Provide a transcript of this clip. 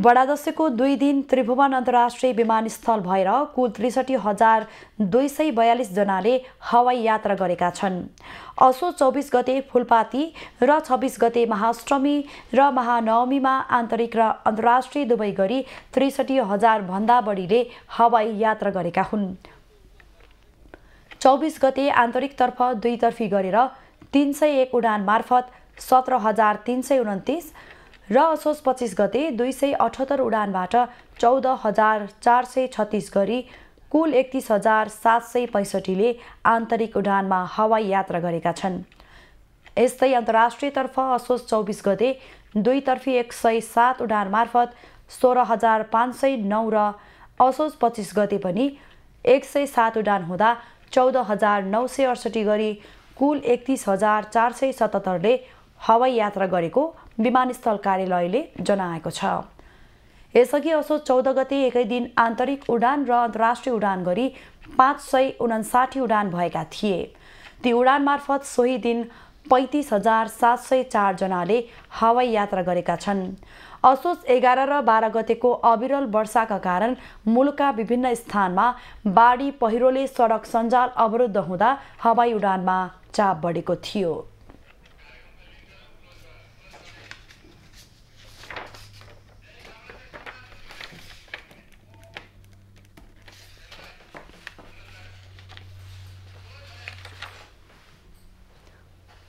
बडादशैको दुई दिन त्रिभुवन अन्तर्राष्ट्रिय विमानस्थल भएर कुल त्रिसठी हजार दुई सय बयालिसजनाले हवाई यात्रा गरेका छन् असो चौबिस गते फुलपाती र छब्बिस गते महाष्टमी र महानवमीमा आन्तरिक र अन्तर्राष्ट्रिय दुवै गरी त्रिसठी हजारभन्दा बढीले हवाई यात्रा गरेका हुन् चौबिस गते आन्तरिकतर्फ दुईतर्फी गरेर तिन सय एक उडान मार्फत सत्र हजार तिन सय उन्तिस र असोज पच्चिस गते दुई सय अठहत्तर उडानबाट चौध हजार चार सय छत्तिस गरी कुल एकतिस हजार सात सय पैँसठीले आन्तरिक उडानमा हवाई यात्रा गरेका छन् यस्तै अन्तर्राष्ट्रियतर्फ असोज चौबिस गते दुईतर्फी एक सय सात उडान मार्फत सोह्र हजार पाँच सय नौ र असोज पच्चिस गते पनि एक सय सात उडान हुँदा चौध हजार नौ सय अडसठी गरी कुल एकतिस हजार चार सय सतहत्तरले हवाई यात्रा गरेको विमानस्थल कार्यालयले जनाएको छ यसअघि असो चौध गते एकै दिन आन्तरिक उडान र अन्तर्राष्ट्रिय उडान गरी पाँच सय उनासाठी उडान भएका थिए ती उडान मार्फत सोही दिन पैँतिस हजार सात सय चारजनाले हवाई यात्रा गरेका छन् असोज एघार र बाह्र गतेको अविरल वर्षाका कारण मुलुकका विभिन्न स्थानमा बाढी पहिरोले सडक सञ्जाल अवरुद्ध हुँदा हवाई उडानमा चाप बढेको थियो